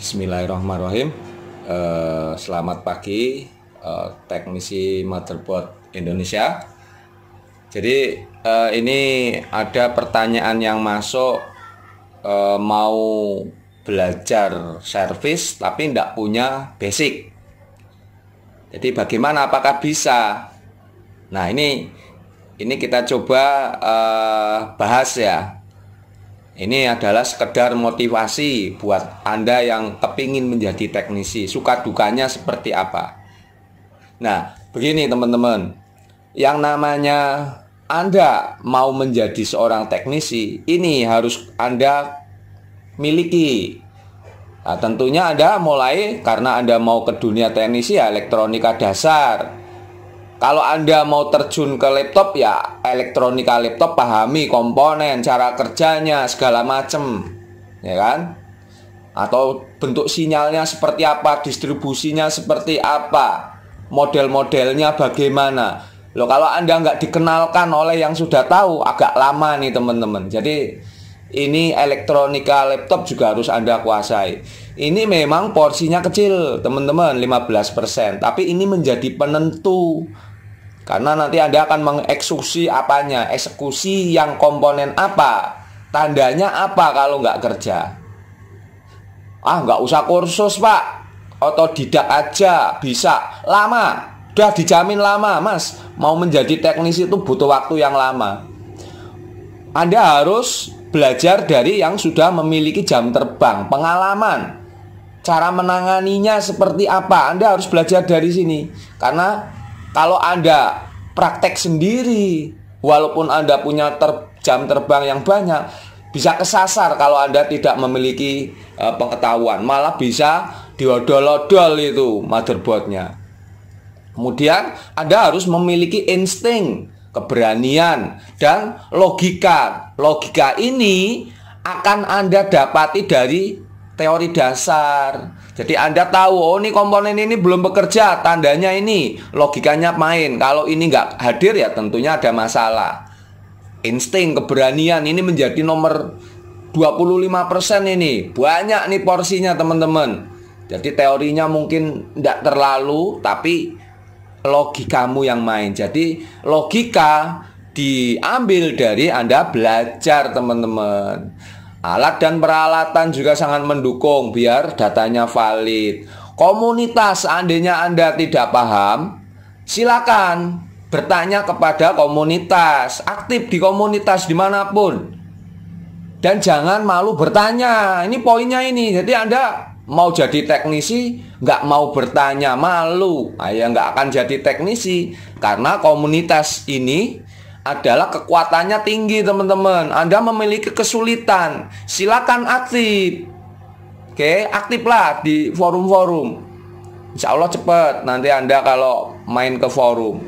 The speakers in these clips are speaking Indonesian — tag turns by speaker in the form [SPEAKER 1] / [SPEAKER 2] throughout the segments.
[SPEAKER 1] Bismillahirrahmanirrahim. Uh, selamat pagi uh, teknisi motherboard Indonesia. Jadi uh, ini ada pertanyaan yang masuk uh, mau belajar servis tapi tidak punya basic. Jadi bagaimana? Apakah bisa? Nah ini ini kita coba uh, bahas ya ini adalah sekedar motivasi buat Anda yang kepingin menjadi teknisi. Suka dukanya seperti apa? Nah, begini teman-teman. Yang namanya Anda mau menjadi seorang teknisi, ini harus Anda miliki. Nah, tentunya Anda mulai karena Anda mau ke dunia teknisi ya elektronika dasar kalau Anda mau terjun ke laptop ya elektronika laptop pahami komponen, cara kerjanya segala macem ya kan? Atau bentuk sinyalnya seperti apa, distribusinya seperti apa, model-modelnya bagaimana. Loh kalau Anda nggak dikenalkan oleh yang sudah tahu agak lama nih teman-teman. Jadi ini elektronika laptop juga harus Anda kuasai. Ini memang porsinya kecil, teman-teman, 15%, tapi ini menjadi penentu karena nanti Anda akan mengeksekusi apanya, eksekusi yang komponen apa, tandanya apa kalau nggak kerja. Ah, nggak usah kursus, Pak. Otodidak aja, bisa. Lama, udah dijamin lama, Mas. Mau menjadi teknisi itu butuh waktu yang lama. Anda harus belajar dari yang sudah memiliki jam terbang, pengalaman, cara menanganinya seperti apa. Anda harus belajar dari sini, karena kalau Anda praktek sendiri, walaupun Anda punya ter, jam terbang yang banyak, bisa kesasar kalau Anda tidak memiliki uh, pengetahuan. Malah bisa diodol-odol itu motherboardnya. Kemudian Anda harus memiliki insting, keberanian, dan logika. Logika ini akan Anda dapati dari teori dasar jadi Anda tahu, oh ini komponen ini belum bekerja, tandanya ini, logikanya main. Kalau ini nggak hadir ya tentunya ada masalah. Insting, keberanian ini menjadi nomor 25% ini. Banyak nih porsinya teman-teman. Jadi teorinya mungkin nggak terlalu, tapi logikamu yang main. Jadi logika diambil dari Anda belajar teman-teman. Alat dan peralatan juga sangat mendukung biar datanya valid. Komunitas seandainya Anda tidak paham, silakan bertanya kepada komunitas, aktif di komunitas dimanapun. Dan jangan malu bertanya, ini poinnya ini. Jadi Anda mau jadi teknisi, nggak mau bertanya, malu. Ayah ya nggak akan jadi teknisi, karena komunitas ini adalah kekuatannya tinggi teman-teman. Anda memiliki kesulitan, silakan aktif. Oke, aktiflah di forum-forum. Insya Allah cepat nanti Anda kalau main ke forum.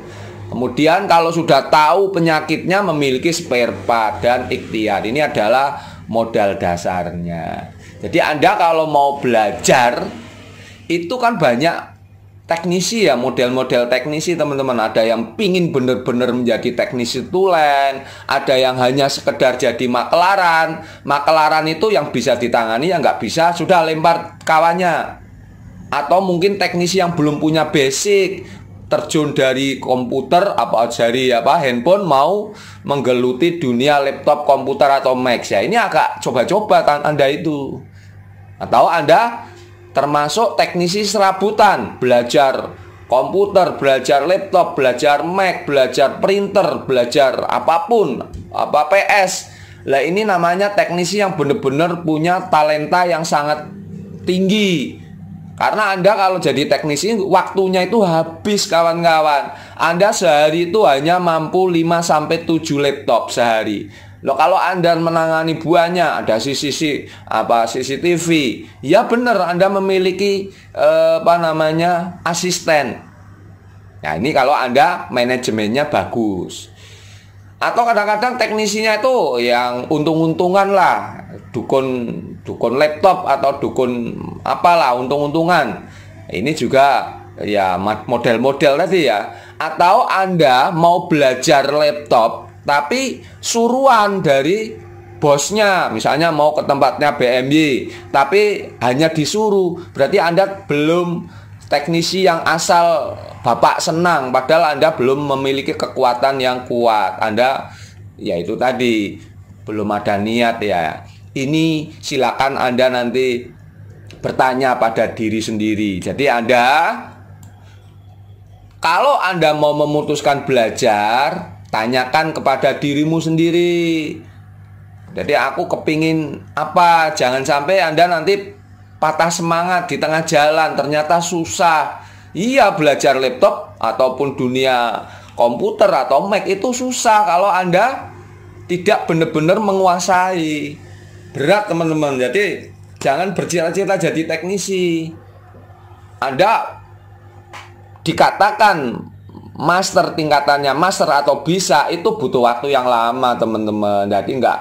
[SPEAKER 1] Kemudian kalau sudah tahu penyakitnya memiliki spare part dan ikhtiar. Ini adalah modal dasarnya. Jadi Anda kalau mau belajar itu kan banyak teknisi ya model-model teknisi teman-teman ada yang pingin bener-bener menjadi teknisi tulen ada yang hanya sekedar jadi makelaran makelaran itu yang bisa ditangani yang nggak bisa sudah lempar kawannya atau mungkin teknisi yang belum punya basic terjun dari komputer apa dari apa handphone mau menggeluti dunia laptop komputer atau Mac ya ini agak coba-coba anda itu atau anda termasuk teknisi serabutan, belajar komputer, belajar laptop, belajar Mac, belajar printer, belajar apapun, apa PS. Lah ini namanya teknisi yang benar-benar punya talenta yang sangat tinggi. Karena Anda kalau jadi teknisi waktunya itu habis kawan-kawan. Anda sehari itu hanya mampu 5 sampai 7 laptop sehari. Loh kalau Anda menangani buahnya ada sisi-sisi apa CCTV, ya benar Anda memiliki eh, apa namanya asisten. Nah, ini kalau Anda manajemennya bagus. Atau kadang-kadang teknisinya itu yang untung-untungan lah, dukun dukun laptop atau dukun apalah untung-untungan. Ini juga ya model-model tadi ya. Atau Anda mau belajar laptop tapi suruhan dari bosnya misalnya mau ke tempatnya BMY tapi hanya disuruh berarti Anda belum teknisi yang asal Bapak senang padahal Anda belum memiliki kekuatan yang kuat Anda yaitu tadi belum ada niat ya ini silakan Anda nanti bertanya pada diri sendiri jadi Anda kalau Anda mau memutuskan belajar Tanyakan kepada dirimu sendiri. Jadi aku kepingin apa? Jangan sampai Anda nanti patah semangat di tengah jalan, ternyata susah. Iya, belajar laptop ataupun dunia komputer atau Mac itu susah kalau Anda tidak benar-benar menguasai. Berat, teman-teman. Jadi, jangan bercita-cita jadi teknisi. Anda dikatakan master tingkatannya master atau bisa itu butuh waktu yang lama teman-teman jadi nggak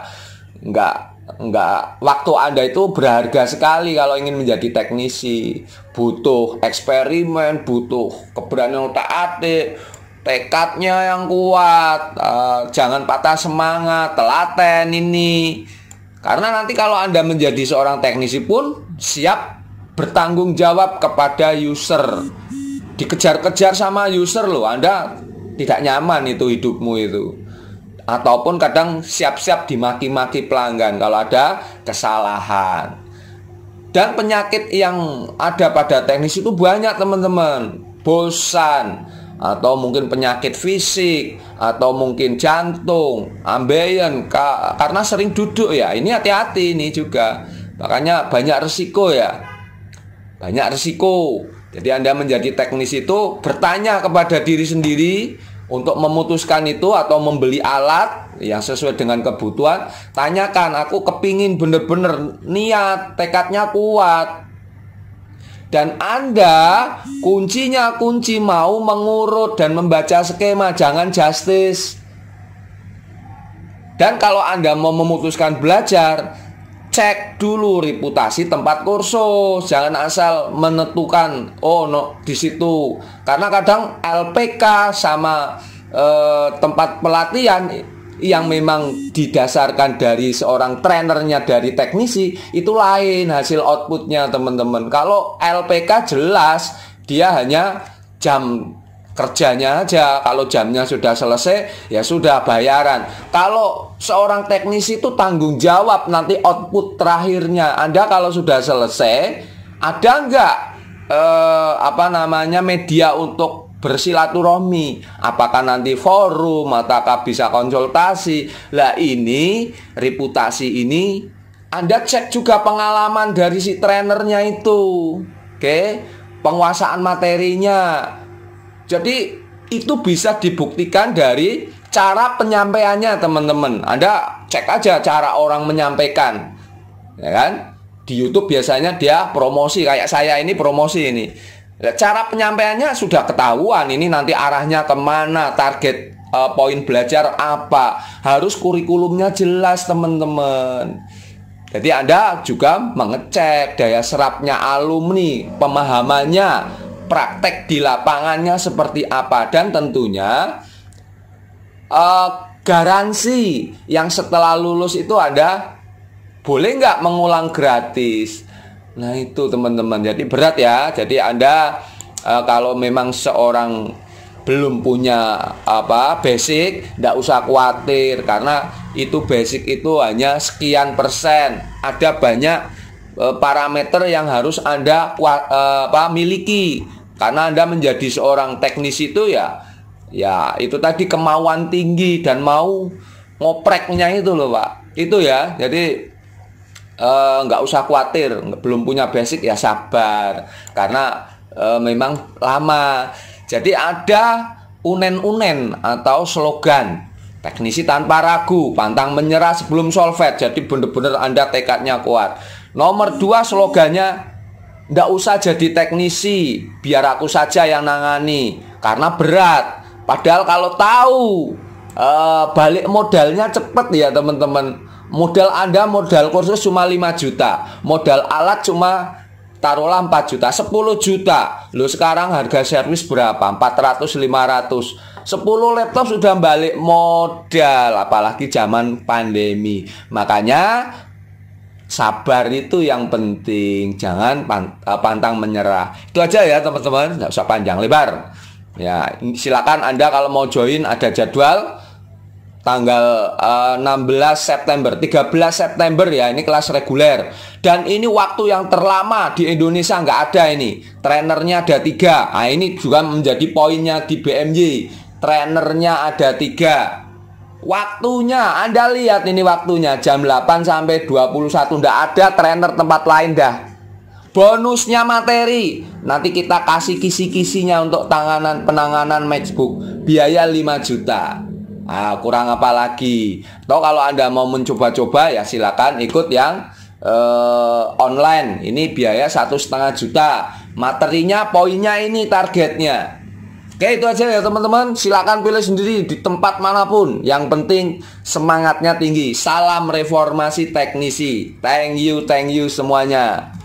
[SPEAKER 1] nggak nggak waktu anda itu berharga sekali kalau ingin menjadi teknisi butuh eksperimen butuh keberanian otak atik tekadnya yang kuat uh, jangan patah semangat telaten ini karena nanti kalau anda menjadi seorang teknisi pun siap bertanggung jawab kepada user dikejar-kejar sama user loh Anda tidak nyaman itu hidupmu itu ataupun kadang siap-siap dimaki-maki pelanggan kalau ada kesalahan dan penyakit yang ada pada teknis itu banyak teman-teman bosan atau mungkin penyakit fisik atau mungkin jantung ambeien karena sering duduk ya ini hati-hati ini juga makanya banyak resiko ya banyak resiko jadi Anda menjadi teknis itu bertanya kepada diri sendiri untuk memutuskan itu atau membeli alat yang sesuai dengan kebutuhan. Tanyakan, aku kepingin bener-bener niat, tekadnya kuat. Dan Anda kuncinya kunci mau mengurut dan membaca skema, jangan justice. Dan kalau Anda mau memutuskan belajar, cek dulu reputasi tempat kursus jangan asal menentukan oh no di situ karena kadang LPK sama eh, tempat pelatihan yang memang didasarkan dari seorang trenernya dari teknisi itu lain hasil outputnya teman-teman kalau LPK jelas dia hanya jam kerjanya aja. Kalau jamnya sudah selesai, ya sudah bayaran. Kalau seorang teknisi itu tanggung jawab nanti output terakhirnya. Anda kalau sudah selesai, ada nggak eh, apa namanya media untuk bersilaturahmi apakah nanti forum ataukah bisa konsultasi lah ini reputasi ini anda cek juga pengalaman dari si trenernya itu oke okay? penguasaan materinya jadi itu bisa dibuktikan dari cara penyampaiannya teman-teman. Anda cek aja cara orang menyampaikan. Ya kan? Di YouTube biasanya dia promosi kayak saya ini promosi ini. Cara penyampaiannya sudah ketahuan ini nanti arahnya kemana, target uh, poin belajar apa, harus kurikulumnya jelas teman-teman. Jadi Anda juga mengecek daya serapnya alumni, pemahamannya, praktek di lapangannya seperti apa dan tentunya uh, garansi yang setelah lulus itu ada boleh nggak mengulang gratis nah itu teman-teman jadi berat ya jadi anda uh, kalau memang seorang belum punya apa basic tidak usah khawatir karena itu basic itu hanya sekian persen ada banyak eh, parameter yang harus anda uh, apa miliki karena Anda menjadi seorang teknis itu ya ya itu tadi kemauan tinggi dan mau ngopreknya itu loh, Pak. Itu ya. Jadi eh, nggak uh, usah khawatir, belum punya basic ya sabar karena uh, memang lama. Jadi ada unen-unen atau slogan Teknisi tanpa ragu, pantang menyerah sebelum solvet. Jadi bener-bener Anda tekadnya kuat. Nomor dua slogannya Ndak usah jadi teknisi, biar aku saja yang nangani karena berat. Padahal kalau tahu uh, balik modalnya cepat ya teman-teman. Modal Anda modal kursus cuma 5 juta, modal alat cuma taruhlah 4 juta, 10 juta. lu sekarang harga servis berapa? 400 500. 10 laptop sudah balik modal apalagi zaman pandemi. Makanya sabar itu yang penting jangan eh, pantang menyerah itu aja ya teman-teman nggak usah panjang lebar ya silakan anda kalau mau join ada jadwal tanggal uh, eh, 16 September 13 September ya ini kelas reguler dan ini waktu yang terlama di Indonesia nggak ada ini trenernya ada tiga nah ini juga menjadi poinnya di BMJ trenernya ada tiga Waktunya, Anda lihat ini waktunya jam 8 sampai 21 Tidak ada trainer tempat lain dah Bonusnya materi Nanti kita kasih kisi-kisinya untuk tanganan penanganan matchbook Biaya 5 juta ah, Kurang apa lagi Toh kalau Anda mau mencoba-coba ya silakan ikut yang uh, online Ini biaya satu setengah juta Materinya, poinnya ini targetnya Oke itu aja ya teman-teman Silahkan pilih sendiri di tempat manapun Yang penting semangatnya tinggi Salam reformasi teknisi Thank you, thank you semuanya